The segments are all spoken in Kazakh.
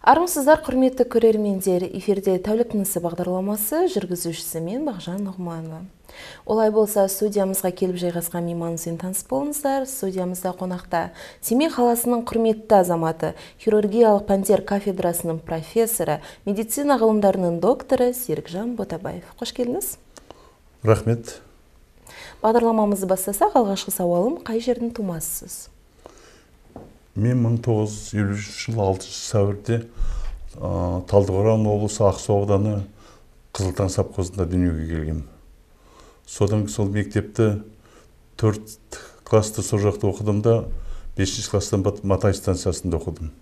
армысыздар құрметті көрермендер эфирде тәулік тынысы бағдарламасы жүргізушісі мен бағжан нұғманова олай болса студиямызға келіп жайғасқан мейманымызбен таныс болыңыздар студиямызда қонақта семей қаласының құрметті азаматы хирургиялық пантер кафедрасының профессоры медицина ғылымдарының докторы серікжан ботабаев қош келдіңіз рахмет бағдарламамызды бастасақ алғашқы сауалым қай жердің тумасысыз мен 1953 жылы 6 сәуірде ә, талдықорған облысы ақсу ауданы қызылтаң совхозында дүниеге келгенмін содан сол мектепті төрт классты сол жақта оқыдым да бесінші класстан матай станциясында оқыдым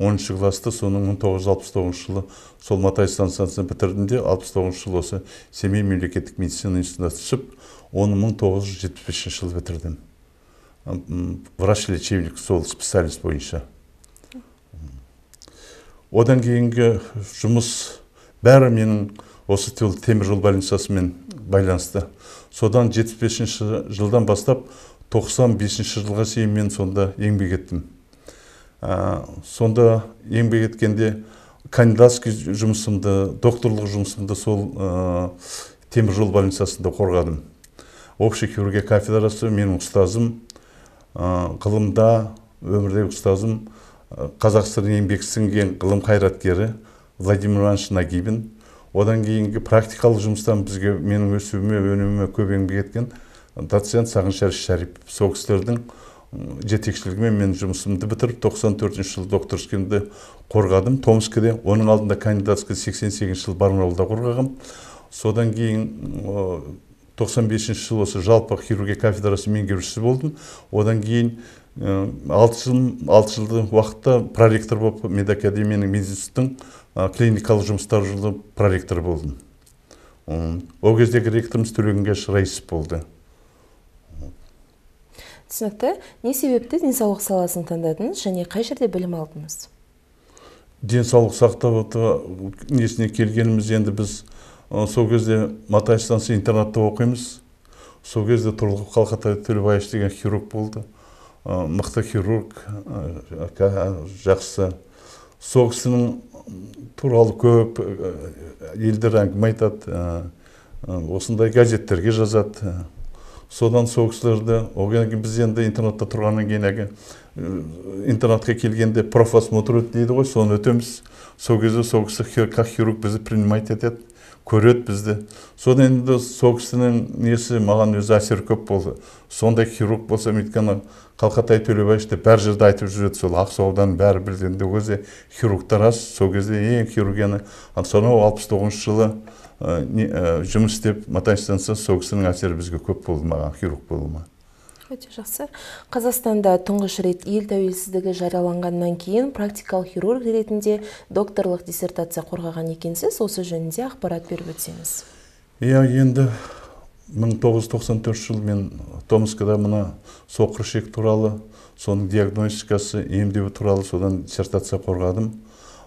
оныншы классты соның 1969 жылы сол матай станциясын бітірдім де тоғызыншы жылы осы семей мемлекеттік медицина институтына түсіп оны 1975 жылы бітірдім врач лечебник сол специальность бойынша одан кейінгі жұмыс бәрі менің осы темір жол больницасымен байланысты содан 75 жылдан бастап 95 жылға шейін мен сонда еңбек еттім сонда еңбек еткенде кандидатский жұмысымды докторлық жұмысымды сол ә, темір жол больницасында қорғадым общий хирургия кафедрасы менің ұстазым ғылымда э, өмірдегі ұстазым э, қазақстанның еңбек сіңген ғылым қайраткері владимир иванович нагибин одан кейінгі практикалық жұмыстан бізге менің өсуіме өніміме көп еңбек еткен доцент сағыншар шәріпов сол кісілердің жетекшілігімен мен жұмысымды бітіріп 94 жылы докторскімді қорғадым томскіде оның алдында кандидатский 88 сегізінші жылы барнаулда қорғағам содан кейін 95 жылы осы жалпы хирургия кафедрасы меңгерушісі болдым одан кейін э, алты жыл алты жылдың уақытта проректор болып медакадемияның мединституттың э, клиникалық жұмыстар жылы проректор болдым ол кездегі ректорымыз төлегенкеш раисов болды түсінікті не себепті денсаулық саласын таңдадыңыз және қай жерде білім алдыңыз денсаулық сақтау несіне келгеніміз енді біз сол кезде матай станция интернатта оқимыз сол кезде тұрлықов қалқатай төлебаевич деген хирург болды мықты хирург жақсы сол кісінің туралы көп елдер әңгіме айтады осындай газеттерге жазады содан сол кісілерді одан кейін біз енді интернатта тұрғаннан кейін әлгі интернатқа келгенде профосмотр дейді ғой соны өтеміз сол кезде сол кісі как хирург бізді принимать етеді көреді бізді содан енді сол кісінің несі маған өзі әсері көп болды сондай хирург болсам өйткені қалқатай деп бәр жерде айтып жүреді сол ақсу ауданы бәрі ол өзі хирургтар аз сол кезде ең хирургияны ал сонау алпыс тоғызыншы жылы э, э, жұмыс істеп мотанстанса сол кісінің әсері бізге көп болды маған хирург болуыма өте жақсы қазақстанда тұңғыш рет ел тәуелсіздігі жарияланғаннан кейін практикалық хирург ретінде докторлық диссертация қорғаған екенсіз осы жөнінде ақпарат беріп өтсеңіз иә енді 1994 жыл мен томскіда мына соқыр ішек туралы соның диагностикасы емдеу туралы содан диссертация қорғадым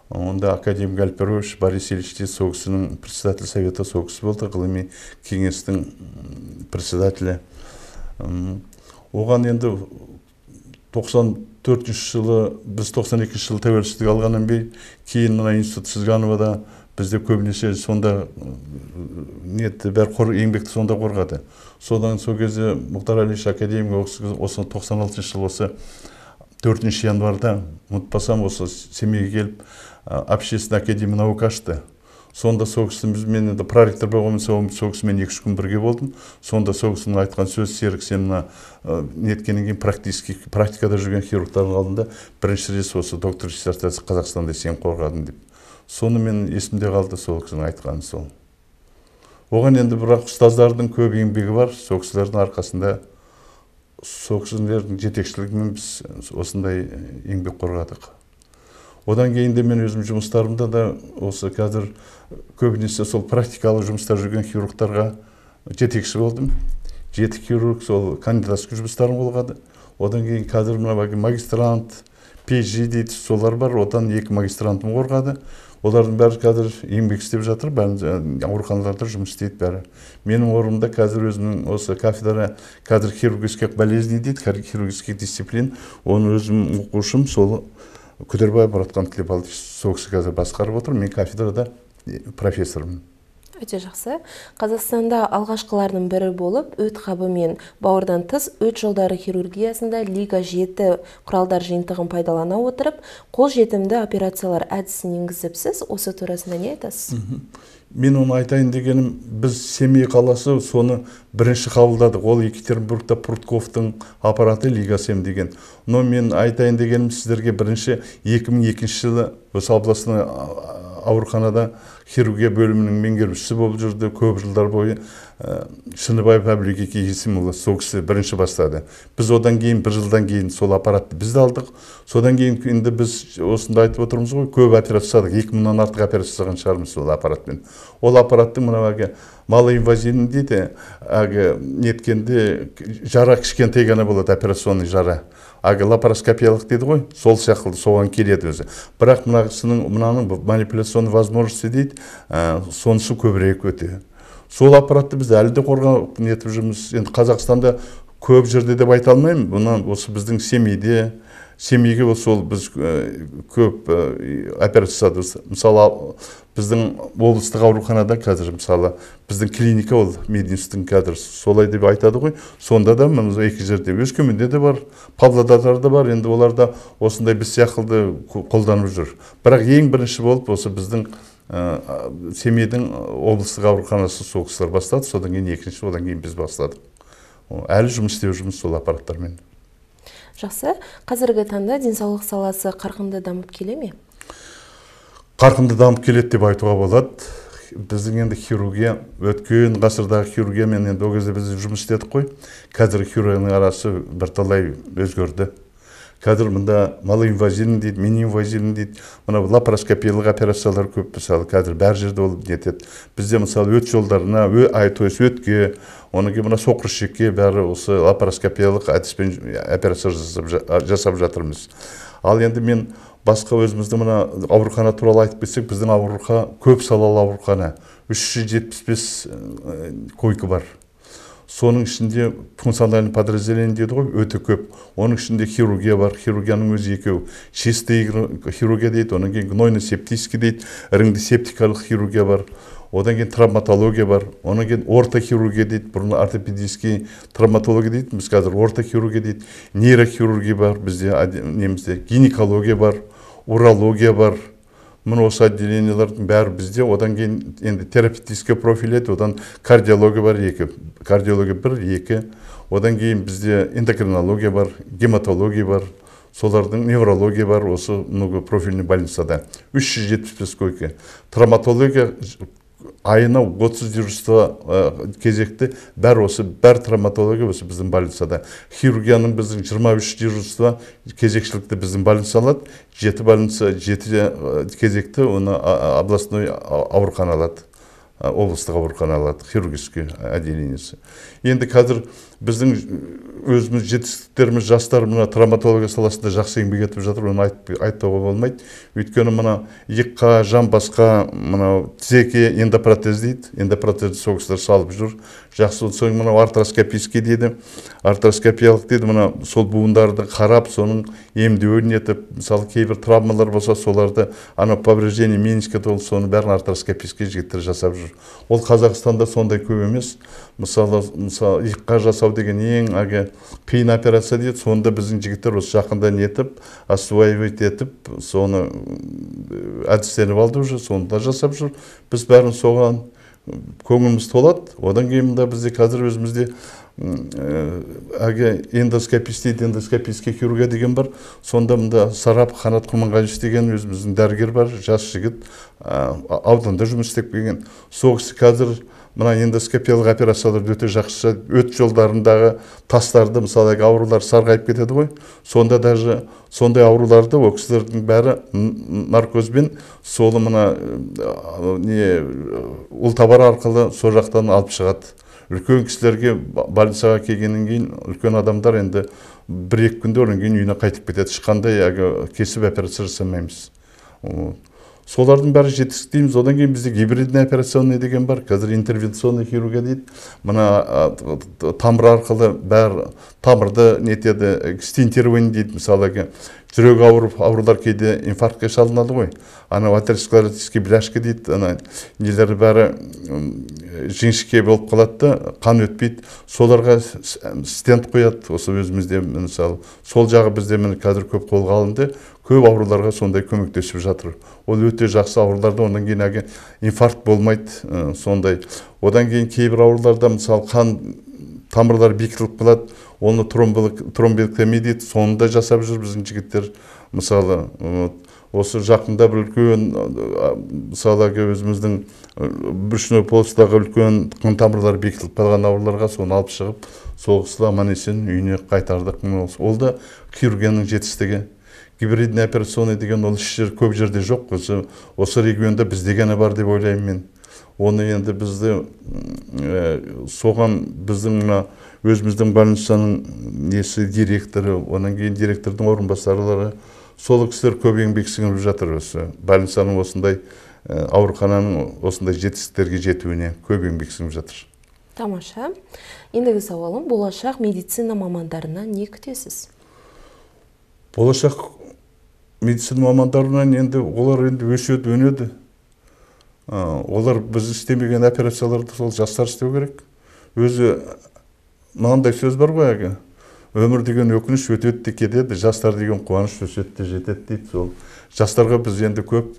онда академик Гальперович борис ильич те сол кісінің председатель совета сол болды ғылыми кеңестің председателі оған енді 94 жылы біз 92 жылы тәуелсіздік алғаннан кейін кейін мына институт сызгановада бізде көбінесе сонда нетті бәрі қор, еңбекті сонда қорғады содан сол кезде мұхтар әлиевич академигі осы тоқсан алтыншы жылы осы төртінші январьда ұмытпасам осы семейге келіп общественный академия наук ашты сонда сол мен енді проректор болғанмен сол, сол кісімен екі үш күн бірге болдым сонда сол кісінің айтқан сөзі серік сен мына ә, неткеннен кейін практически практикада жүрген хирургтардың алдында бірінші рет осы доктор диссертация қазақстанда сен қорғадың деп соны мен есімде қалды сол кісінің айтқаны сол оған енді бірақ ұстаздардың көп еңбегі бар сол кісілердің арқасында сол кісілердің жетекшілігімен біз осындай еңбек қорғадық одан кейін де мен өзім жұмыстарымда да осы қазір көбінесе сол практикалық жұмыстар жүрген хирургтарға жетекші болдым жеті хирург сол кандидатский жұмыстарым болғады одан кейін қазір мына магистрант пж дейді солар бар одан екі магистрантым қорғады олардың бәрі қазір еңбек істеп жатыр бәрі ауруханаларда жұмыс істейді бәрі менің орнымда қазір өзімнің осы кафедра қазір хирургических болезней дейді хирургический дисциплин оны өзім оқушым сол Күдірбай мұратхан тілепалович сол кісі қазір басқарып отыр мен кафедрада профессормын өте жақсы қазақстанда алғашқылардың бірі болып өт қабы мен бауырдан тыс өт жолдары хирургиясында лига жеті құралдар жиынтығын пайдалана отырып қол жетімді операциялар әдісін енгізіпсіз осы турасында не айтасыз мен оны айтайын дегенім біз семей қаласы соны бірінші қабылдадық ол екатеринбургта прутковтың аппараты лигасем деген но мен айтайын дегенім сіздерге бірінші 2002 жылы осы областной ауруханада хирургия бөлімінің меңгерушісі болып жүрді көп жылдар бойы ә, шыныбаев әбілбек есімұлы сол кісі бірінші бастады біз одан кейін бір жылдан кейін сол аппаратты біз де алдық содан кейін енді біз осында айтып отырмыз ғой көп операция жасадық екі мыңнан артық операция жасаған шығармыз сол аппаратпен ол аппараттың мынау әлгі малоинвазивный дейді әлгі неткенде жара кішкентай ғана болады операционный жара әлгі лапароскопиялық дейді ғой сол сияқты соған келеді өзі бірақ мынасының мынаның манипуляционный возможности дейді ә, сонысы көбірек өте сол аппаратты біз әлі де қорғап нетіп жүрміз енді қазақстанда көп жерде деп айта алмаймын бұны осы біздің семейде семейге сол біз ә, көп ә, операция жасады мысалы біздің облыстық ауруханада қазір мысалы біздің клиника ол мединстің қазір солай деп айтады ғой сонда да мына екі жерде өскеменде де бар павлодарда бар енді оларда осындай біз сияқты қолданып жүр бірақ ең бірінші болып осы біздің Э, семейдің э, облыстық ауруханасы сол кісілер бастады содан кейін екінші одан кейін біз бастадық әлі жұмыс істеп жүрміз сол аппараттармен жақсы қазіргі таңда денсаулық саласы қарқынды дамып келе ме қарқынды дамып келеді деп айтуға болады біздің енді хирургия өткен ғасырдағы хирургиямен енді ол кезде біз жұмыс істедік қой қазіргі хирургияның арасы бірталай өзгерді қазір мында малоинвазивный дейді миниинвазивный дейді мына лапароскопиялық операциялар көп мысалы қазір бар жерде ол нетеді бізде мысалы өт жолдарына ө, то есть өтке одан кейін мына соқыр ішекке бәрі осы лапароскопиялық әдіспен операция жасап, жасап жатырмыз ал енді мен басқа өзіміздің мына аурухана туралы айтып кетсек біздің аурухана көп салалы аурухана үш жүз жетпіс бес койка бар соның ішінде функциональный подразделение дейді ғой өте көп оның ішінде хирургия бар хирургияның өзі екеу чистый хирургия дейді одан кейін гнойно септический дейді септикалық хирургия бар одан кейін травматология бар одан кейін хирургия дейді бұрын ортопедический травматология дейді біз қазір хирургия дейді нейрохирургия бар бізде немізде гинекология бар урология бар міне осы отделениелардың бәрі бізде одан кейін енді терапевтический профиль еді одан кардиология бар екі кардиология бір екі одан кейін бізде эндокринология бар гематология бар солардың неврология бар осы много профильный больницада үш жүз жетпіс бес койка травматология айына отыз ә, кезекті бәрі осы бәр травматология осы біздің больницада хирургияның біздің жиырма үш дежурство кезекшілікті біздің больница алады жеті больница жеті э, кезекті оны областной аурухана алады э, облыстық аурухана алады хирургический отделениесі енді қазір біздің өзіміз жетістіктеріміз жастар мына травматология саласында жақсы еңбек етіп жатыр оны айтпауға болмайды өйткені мына иыққа жамбасқа мынау тізеге эндопротез дейді эндопротезді сол кісілер салып жүр жақсы болды содан мынау артроскопический дейді артроскопиялық дейді мына сол буындарды қарап соның емдеуін етіп мысалы кейбір травмалар болса соларды анау повреждение мениске толы соның бәрін артроскопический жігіттер жасап жүр ол қазақстанда сондай көп емес мысалы мысалы иыққа жасау деген ең әлгі қиын операция дейді сонда біздің жігіттер осы жақында нетіп осваивать етіп соны әдістеніп алды уже соны да жасап жүр біз бәрін соған көңіліміз толады одан кейін мында бізде қазір өзімізде Э, әлгі эндоскопист дейді эндоскопистке хирургия деген бар сонда мында сарап қанат құрманғалиевич деген өзіміздің дәрігер бар жас жігіт ауданда жұмыс істеп келген сол кісі қазір мына эндоскопиялық операцияларды өте жақсы өт жолдарындағы тастарды мысалы аурулар сарғайып кетеді ғой сонда даже сондай ауруларды ол кісілердің бәрі наркозбен сол мына не ұлтабар арқылы сол жақтан алып шығады үлкен кісілерге больницаға келгеннен кейін үлкен адамдар енді бір екі күнде одан кейін үйіне қайтып кетеді ешқандай әлгі кесіп операция жасамаймыз солардың бәрі жетістіктейміз одан кейін бізде гибридный операционный деген бар қазір интервенционный хирургия дейді мына тамыр арқылы бәрі тамырды нетеді стентирование дейді мысалы жүрек ауырып аурулар кейде инфарктке шалынады ғой анау атеросклеротический бляшка дейді ана нелер бәрі жіңішке болып қалады да қан өтпейді соларға стенд қояды осы өзімізде мысалы сол жағы бізде міне қазір көп қолға алынды көп ауруларға сондай көмектесіп жатыр ол өте жақсы ауруларда одан кейін әлгі инфаркт болмайды сондай одан кейін кейбір ауруларда мысалы қан тамырлар бекітіліп қалады оны тромбектомия дейді соны да жасап жүр біздің жігіттер мысалы осы жақында бір үлкен мысалы әлгі өзіміздің брюшной полостағы үлкен қан тамырлары бекітіліп қалған ауруларға соны алып шығып сол кісіді аман есен үйіне қайтардық ол да хирургияның жетістігі гибридный операционный деген ол еш жер көп жерде жоқ осы осы регионда бізде ғана бар деп ойлаймын мен оны енді бізді соған біздің мына өзіміздің больницаның несі директоры одан кейін директордың орынбасарлары сол кісілер көп еңбек сіңіріп жатыр осы больницаның осындай ә, аурухананың осындай жетістіктерге жетуіне көп еңбек сіңіріп жатыр тамаша ендігі сауалым болашақ медицина мамандарынан не күтесіз болашақ медицина мамандарынан енді олар енді өседі өнеді олар біз істемеген операцияларды сол жастар істеу керек өзі мынандай сөз бар ғой әлгі өмір деген өкініш өтеді де кетеді жастар деген қуаныш өседі де жетеді дейді сол жастарға біз енді көп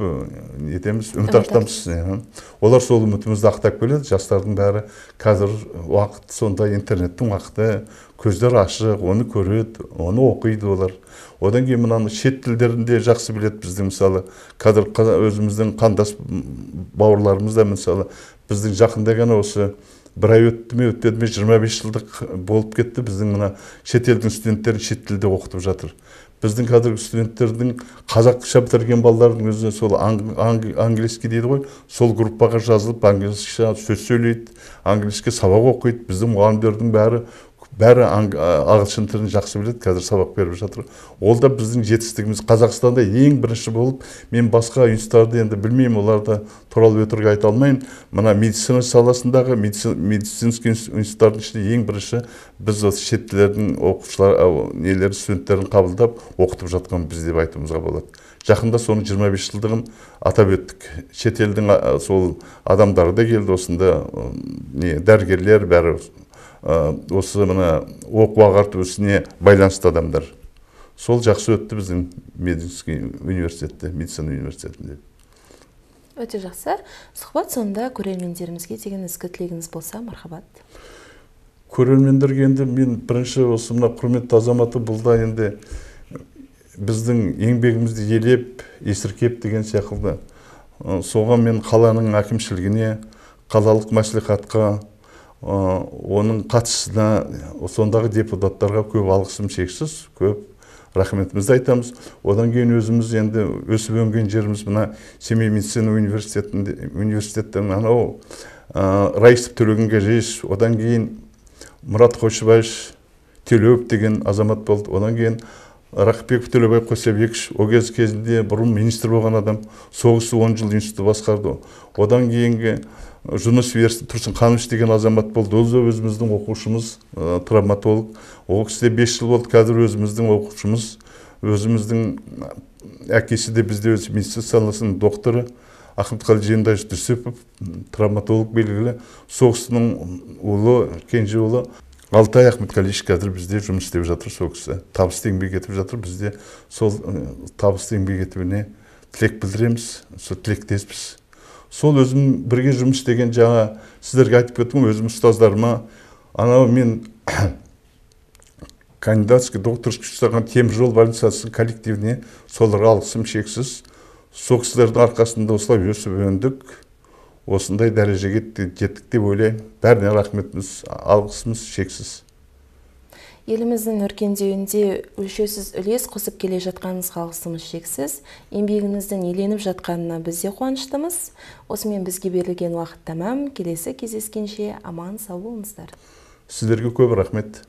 нетеміз үміт артамыз иә. олар сол үмітімізді ақтап келеді жастардың бәрі қазір уақыт сонда интернеттің уақыты көздері ашық оны көреді оны оқиды олар одан кейін мынаны шет тілдерін де жақсы біледі біздің мысалы қазір өзіміздің қандас бауырларымыз да мысалы біздің жақында ғана осы бір ай өтті ме өтпеді ме жиырма бес жылдық болып кетті біздің мына шетелдің студенттерін шет тілде оқытып жатыр біздің қазіргі студенттердің қазақша бітірген балалардың өзі сол английский дейді ғой сол группаға жазылып англисша сөз сөйлейді английский сабақ оқиды біздің мұғалімдердің бәрі бәрі ағылшын тілін жақсы біледі қазір сабақ беріп жатыр ол да біздің жетістігіміз қазақстанда ең бірінші болып мен басқа институттарды енді білмеймін оларды туралы өтірік айта алмаймын мына медицина саласындағы медицинский институттардың ішінде ең бірінші біз осы шет тілдердің оқушылар нелерін студенттерін қабылдап оқытып жатқан біз деп айтуымызға болады жақында соның 25 жылдығын атап өттік шетелдің сол адамдары да келді осында не дәрігерлер бәрі Э, осы мына оқу ағарту ісіне байланысты адамдар сол жақсы өтті біздің медицинский университетте медицина университетінде өте жақсы сұхбат сонда көрермендерімізге деген ізгі тілегіңіз болса мархабат көрермендерге енді мен бірінші осы мына құрметті азаматы бұл енді біздің еңбегімізді елеп есіркеп деген сияқылды. соған мен қаланың әкімшілігіне қалалық мәслихатқа Э, оның қатысына сондағы депутаттарға көп алғысым шексіз көп рахметімізді айтамыз одан кейін өзіміз енді өсіп өнген жеріміз мына семей медицина университетінде университеттің анау ә, э, раисов төлеген одан кейін мұрат қойшыбаевич төлеуов деген азамат болды одан кейін рақыпбеков төлебай қосабекович ол кез кезінде бұрын министр болған адам соғысы он жыл институт басқарды одан кейінгі жұмыс тұрсын қаныш деген азамат болды ол өзіміздің оқушымыз травматолог ол кісі бес жыл болды қазір өзіміздің оқушымыз өзіміздің әкесі де бізде өзі медицина саласының докторы ахметқали жиенбаевич дүсіпов травматолог белгілі кісінің ұлы кенже ұлы алтай ахметқалиевич қазір бізде жұмыс істеп жатыр сол кісі табысты еңбек етіп жатыр бізде сол табысты еңбек етуіне тілек білдіреміз сол тілектеспіз сол өзім бірге жұмыс деген жаңа сіздерге айтып кеттім өзім ұстаздарыма анау мен кандидатский докторский жасаған теміржол больницасы коллективіне соларға алғысым шексіз сол кісілердің арқасында осылай өсіп өндік осындай дәрежеге жеттік деп ойлаймын бәріне рахметіміз алғысымыз шексіз еліміздің өркендеуінде өлшеусіз үлес қосып келе жатқаныңызға алғысымыз шексіз еңбегіңіздің еленіп жатқанына біз де қуаныштымыз осымен бізге берілген уақыт тамам келесі кездескенше аман сау болыңыздар сіздерге көп рахмет